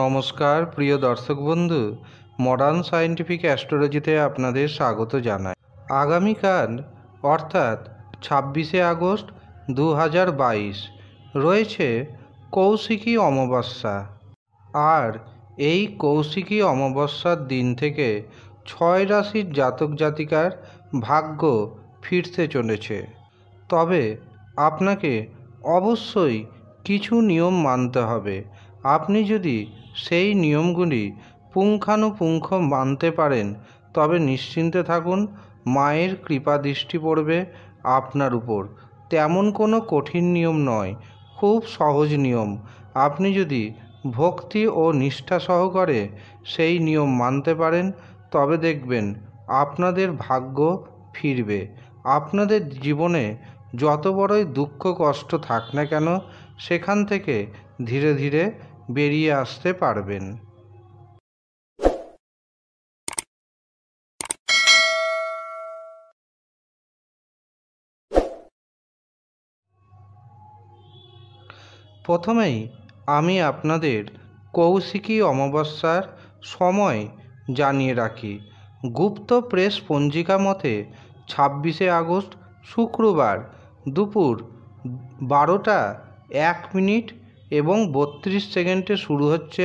নমস্কার প্রিয় দর্শক বন্ধু মডার্ন সায়েন্টিফিক অ্যাস্ট্রোলজিতে আপনাদের স্বাগত জানাই আগামীকাল অর্থাৎ ছাব্বিশে আগস্ট দু হাজার বাইশ রয়েছে কৌশিকী অমাবস্যা আর এই কৌশিকী অমাবস্যার দিন থেকে ছয় রাশির জাতক জাতিকার ভাগ্য ফিরতে চলেছে তবে আপনাকে অবশ্যই কিছু নিয়ম মানতে হবে আপনি যদি সেই নিয়মগুলি পুঙ্খানুপুঙ্খ মানতে পারেন তবে নিশ্চিন্তে থাকুন মায়ের কৃপা দৃষ্টি পড়বে আপনার উপর তেমন কোনো কঠিন নিয়ম নয় খুব সহজ নিয়ম আপনি যদি ভক্তি ও নিষ্ঠা সহকারে সেই নিয়ম মানতে পারেন তবে দেখবেন আপনাদের ভাগ্য ফিরবে আপনাদের জীবনে যত বড়ই দুঃখ কষ্ট থাক না কেন সেখান থেকে ধীরে ধীরে বেরিয়ে আসতে পারবেন প্রথমেই আমি আপনাদের কৌশিকী অমাবস্যার সময় জানিয়ে রাখি গুপ্ত প্রেস পঞ্জিকা মতে ছাব্বিশে আগস্ট শুক্রবার দুপুর বারোটা এক মিনিট এবং বত্রিশ সেকেন্ডে শুরু হচ্ছে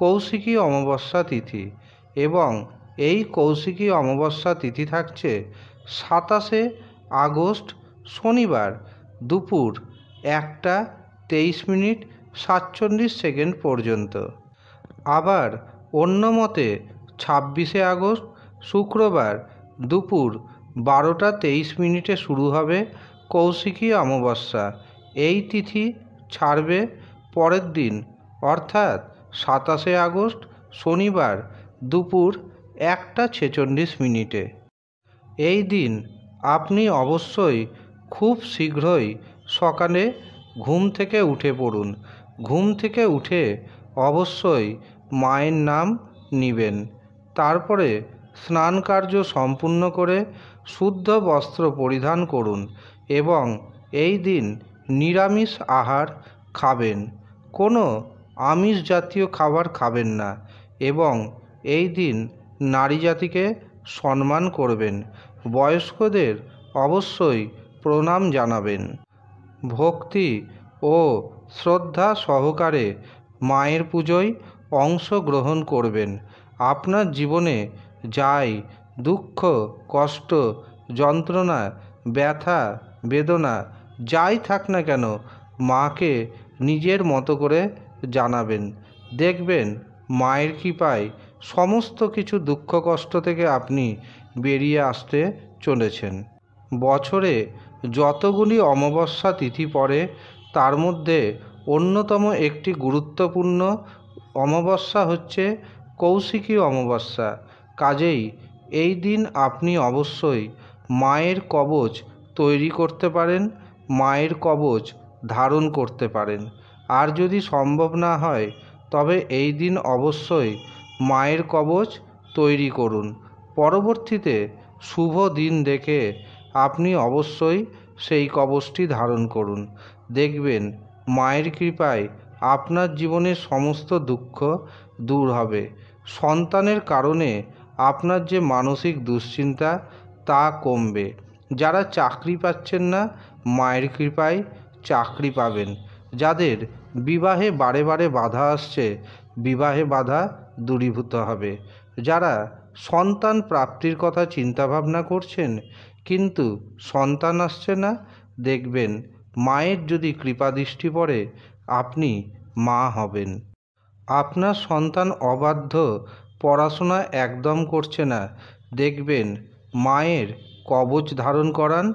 কৌশিকী অমাবস্যা তিথি এবং এই কৌশিকী অমাবস্যা তিথি থাকছে সাতাশে আগস্ট শনিবার দুপুর একটা তেইশ মিনিট সাতচল্লিশ সেকেন্ড পর্যন্ত আবার অন্য মতে ছাব্বিশে আগস্ট শুক্রবার দুপুর বারোটা তেইশ মিনিটে শুরু হবে কৌশিকী অমাবস্যা এই তিথি ছাড়বে পরের দিন অর্থাৎ সাতাশে আগস্ট শনিবার দুপুর একটা ছেচল্লিশ মিনিটে এই দিন আপনি অবশ্যই খুব শীঘ্রই সকালে ঘুম থেকে উঠে পড়ুন ঘুম থেকে উঠে অবশ্যই মায়ের নাম নিবেন তারপরে স্নান কার্য সম্পূর্ণ করে শুদ্ধ বস্ত্র পরিধান করুন এবং এই দিন নিরামিষ আহার খাবেন কোনো আমিষ জাতীয় খাবার খাবেন না এবং এই দিন নারী জাতিকে সম্মান করবেন বয়স্কদের অবশ্যই প্রণাম জানাবেন ভক্তি ও শ্রদ্ধা সহকারে মায়ের পুজোয় অংশগ্রহণ করবেন আপনার জীবনে যাই দুঃখ কষ্ট যন্ত্রণা ব্যথা বেদনা যাই থাক না কেন মাকে নিজের মতো করে জানাবেন দেখবেন মায়ের কৃপায় সমস্ত কিছু দুঃখ কষ্ট থেকে আপনি বেরিয়ে আসতে চলেছেন বছরে যতগুলি অমাবস্যা তিথি পড়ে তার মধ্যে অন্যতম একটি গুরুত্বপূর্ণ অমাবস্যা হচ্ছে কৌশিকী অমাবস্যা কাজেই এই দিন আপনি অবশ্যই মায়ের কবচ তৈরি করতে পারেন মায়ের কবচ ধারণ করতে পারেন আর যদি সম্ভব না হয় তবে এই দিন অবশ্যই মায়ের কবচ তৈরি করুন পরবর্তীতে শুভ দিন দেখে আপনি অবশ্যই সেই কবচটি ধারণ করুন দেখবেন মায়ের কৃপায় আপনার জীবনের সমস্ত দুঃখ দূর হবে সন্তানের কারণে আপনার যে মানসিক দুশ্চিন্তা তা কমবে যারা চাকরি পাচ্ছেন না মায়ের কৃপায় চাকরি পাবেন যাদের বিবাহে বারে বারে বাধা আসছে বিবাহে বাধা দূরীভূত হবে যারা সন্তান প্রাপ্তির কথা চিন্তাভাবনা করছেন কিন্তু সন্তান আসছে না দেখবেন মায়ের যদি কৃপা দৃষ্টি পড়ে আপনি মা হবেন আপনার সন্তান অবাধ্য পড়াশোনা একদম করছে না দেখবেন মায়ের কবচ ধারণ করান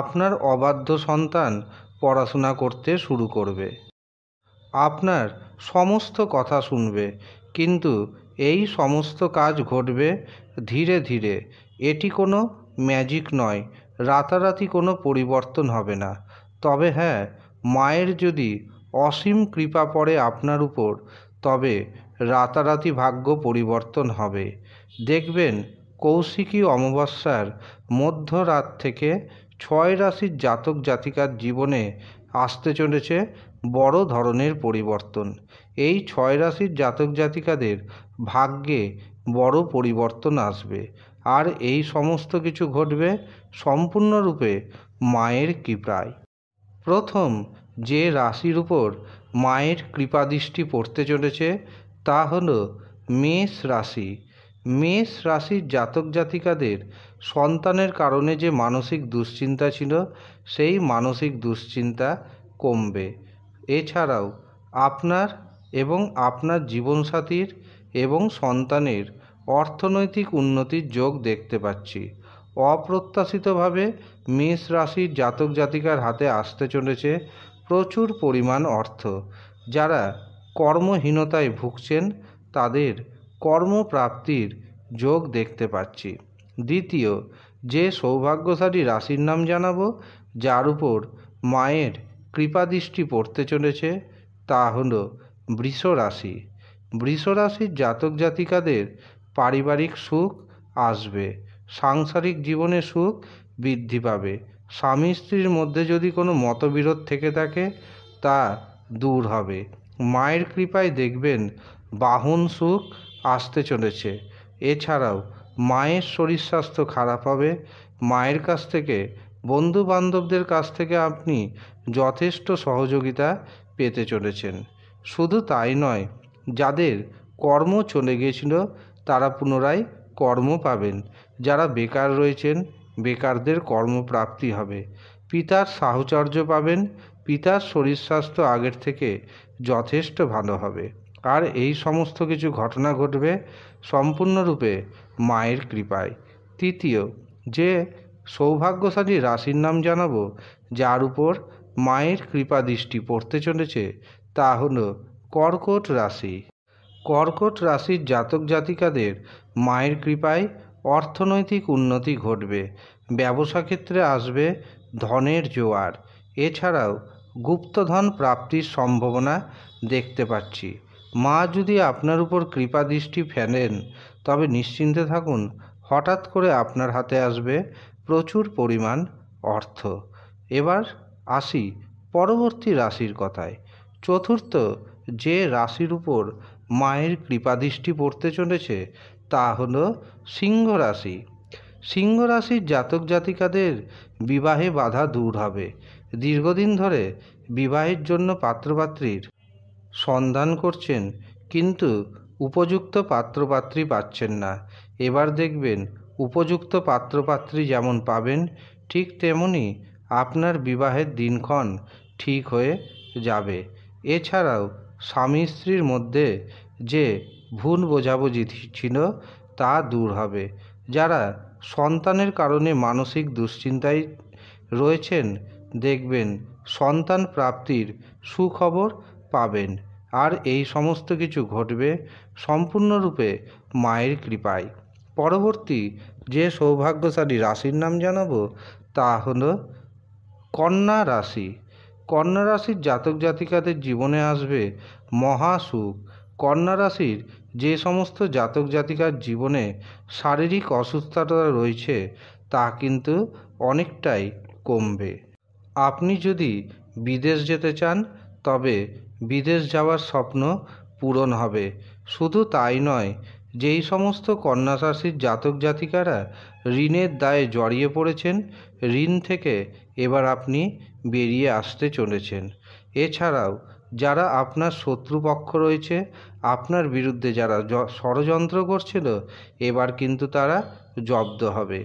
আপনার অবাধ্য সন্তান পড়াশোনা করতে শুরু করবে আপনার সমস্ত কথা শুনবে কিন্তু এই সমস্ত কাজ ঘটবে ধীরে ধীরে এটি কোনো ম্যাজিক নয় রাতারাতি কোনো পরিবর্তন হবে না তবে হ্যাঁ মায়ের যদি অসীম কৃপা পড়ে আপনার উপর তবে রাতারাতি ভাগ্য পরিবর্তন হবে দেখবেন কৌশিকী অমাবস্যার মধ্যরাত থেকে ছয় রাশির জাতক জাতিকার জীবনে আসতে চলেছে বড় ধরনের পরিবর্তন এই ছয় রাশির জাতক জাতিকাদের ভাগ্যে বড় পরিবর্তন আসবে আর এই সমস্ত কিছু ঘটবে সম্পূর্ণরূপে মায়ের কৃপায় প্রথম যে রাশির উপর মায়ের কৃপাদৃষ্টি পড়তে চলেছে তা হল মেষ রাশি মেষ রাশির জাতক জাতিকাদের সন্তানের কারণে যে মানসিক দুশ্চিন্তা ছিল সেই মানসিক দুশ্চিন্তা কমবে এছাড়াও আপনার এবং আপনার জীবনসাথীর এবং সন্তানের অর্থনৈতিক উন্নতির যোগ দেখতে পাচ্ছি অপ্রত্যাশিতভাবে মেষ রাশির জাতক জাতিকার হাতে আসতে চলেছে প্রচুর পরিমাণ অর্থ যারা কর্মহীনতায় ভুগছেন তাদের কর্মপ্রাপ্তির যোগ দেখতে পাচ্ছি দ্বিতীয় যে সৌভাগ্যশালী রাশির নাম জানাবো যার উপর মায়ের কৃপাদৃষ্টি পড়তে চলেছে তা হল বৃষ রাশি বৃষ রাশির জাতক জাতিকাদের পারিবারিক সুখ আসবে সাংসারিক জীবনে সুখ বৃদ্ধি পাবে স্বামী স্ত্রীর মধ্যে যদি কোনো মতবিরোধ থেকে থাকে তা দূর হবে মায়ের কৃপায় দেখবেন বাহন সুখ আসতে চলেছে এছাড়াও মায়ের শরীর স্বাস্থ্য খারাপ হবে মায়ের কাছ থেকে বন্ধু বান্ধবদের কাছ থেকে আপনি যথেষ্ট সহযোগিতা পেতে চলেছেন শুধু তাই নয় যাদের কর্ম চলে গিয়েছিল তারা পুনরায় কর্ম পাবেন যারা বেকার রয়েছেন বেকারদের কর্মপ্রাপ্তি হবে পিতার সাহচর্য পাবেন পিতার শরীর স্বাস্থ্য আগের থেকে যথেষ্ট ভালো হবে আর এই সমস্ত কিছু ঘটনা ঘটবে সম্পূর্ণরূপে মায়ের কৃপায় তৃতীয় যে সৌভাগ্যশালী রাশির নাম জানাবো যার উপর মায়ের কৃপা দৃষ্টি পড়তে চলেছে তা হল কর্কট রাশি কর্কট রাশির জাতক জাতিকাদের মায়ের কৃপায় অর্থনৈতিক উন্নতি ঘটবে ব্যবসা ক্ষেত্রে আসবে ধনের জোয়ার এছাড়াও গুপ্তধন প্রাপ্তির সম্ভাবনা দেখতে পাচ্ছি মা যদি আপনার উপর কৃপা দৃষ্টি ফেলেন তবে নিশ্চিন্তে থাকুন হঠাৎ করে আপনার হাতে আসবে প্রচুর পরিমাণ অর্থ এবার আসি পরবর্তী রাশির কথায় চতুর্থ যে রাশির উপর মায়ের দৃষ্টি পড়তে চলেছে তা হল সিংহ রাশি সিংহ রাশির জাতক জাতিকাদের বিবাহে বাধা দূর হবে দীর্ঘদিন ধরে বিবাহের জন্য পাত্রপাত্রীর সন্ধান করছেন কিন্তু উপযুক্ত পাত্রপাত্রী পাচ্ছেন না এবার দেখবেন উপযুক্ত পাত্রপাত্রী যেমন পাবেন ঠিক তেমনি আপনার বিবাহের দিনক্ষণ ঠিক হয়ে যাবে এছাড়াও স্বামী স্ত্রীর মধ্যে যে ভুল বোঝাবুঝি ছিল তা দূর হবে যারা সন্তানের কারণে মানসিক দুশ্চিন্তায় রয়েছেন দেখবেন সন্তান প্রাপ্তির সুখবর পাবেন আর এই সমস্ত কিছু ঘটবে সম্পূর্ণরূপে মায়ের কৃপায় পরবর্তী যে সৌভাগ্যশালী রাশির নাম জানাব তা হল কন্যা রাশি কন্যা রাশির জাতক জাতিকাদের জীবনে আসবে মহাসুখ কন্যা রাশির যে সমস্ত জাতক জাতিকার জীবনে শারীরিক অসুস্থতা রয়েছে তা কিন্তু অনেকটাই কমবে আপনি যদি বিদেশ যেতে চান তবে বিদেশ যাওয়ার স্বপ্ন পূরণ হবে শুধু তাই নয় যেই সমস্ত কন্যাশাসীর জাতক জাতিকারা ঋণের দায়ে জড়িয়ে পড়েছেন ঋণ থেকে এবার আপনি বেরিয়ে আসতে চলেছেন এছাড়াও যারা আপনার শত্রুপক্ষ রয়েছে আপনার বিরুদ্ধে যারা ষড়যন্ত্র করছিল এবার কিন্তু তারা জব্দ হবে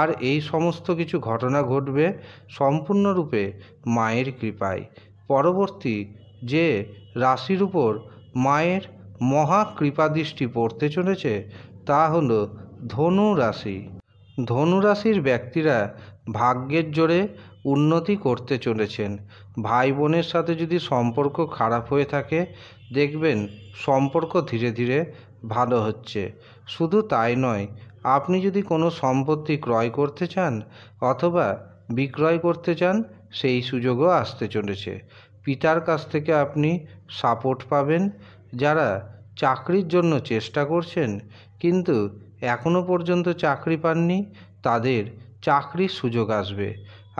আর এই সমস্ত কিছু ঘটনা ঘটবে সম্পূর্ণরূপে মায়ের কৃপায় পরবর্তী যে রাশির উপর মায়ের মহা কৃপাদৃষ্টি পড়তে চলেছে তা হল ধনু রাশি ধনু রাশির ব্যক্তিরা ভাগ্যের জোরে উন্নতি করতে চলেছেন ভাই বোনের সাথে যদি সম্পর্ক খারাপ হয়ে থাকে দেখবেন সম্পর্ক ধীরে ধীরে ভালো হচ্ছে শুধু তাই নয় আপনি যদি কোনো সম্পত্তি ক্রয় করতে চান অথবা বিক্রয় করতে চান সেই সুযোগও আসতে চলেছে পিতার কাছ থেকে আপনি সাপোর্ট পাবেন যারা চাকরির জন্য চেষ্টা করছেন কিন্তু এখনও পর্যন্ত চাকরি পাননি তাদের চাকরির সুযোগ আসবে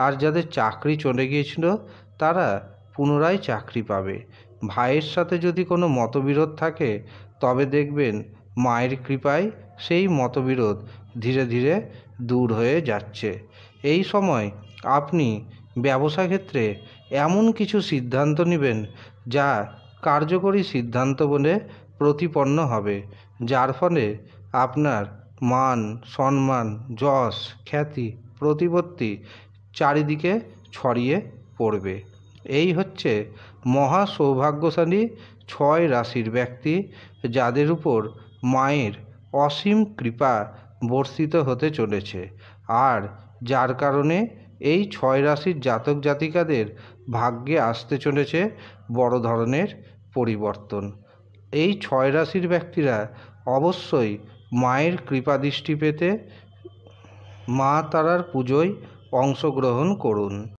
আর যাদের চাকরি চলে গিয়েছিল তারা পুনরায় চাকরি পাবে ভাইয়ের সাথে যদি কোনো মতবিরোধ থাকে তবে দেখবেন মায়ের কৃপায় সেই মতবিরোধ ধীরে ধীরে দূর হয়ে যাচ্ছে এই সময় আপনি ব্যবসা ক্ষেত্রে এমন কিছু সিদ্ধান্ত নেবেন যা কার্যকরী সিদ্ধান্ত বলে প্রতিপন্ন হবে যার ফলে আপনার মান সম্মান যশ খ্যাতি প্রতিপত্তি চারিদিকে ছড়িয়ে পড়বে এই হচ্ছে মহা সৌভাগ্যশালী ছয় রাশির ব্যক্তি যাদের উপর মায়ের অসীম কৃপা বর্ষিত হতে চলেছে আর যার কারণে এই ছয় রাশির জাতক জাতিকাদের ভাগ্যে আসতে চলেছে বড় ধরনের পরিবর্তন এই ছয় রাশির ব্যক্তিরা অবশ্যই মায়ের কৃপা দৃষ্টি পেতে মা তারার পুজোয় অংশগ্রহণ করুন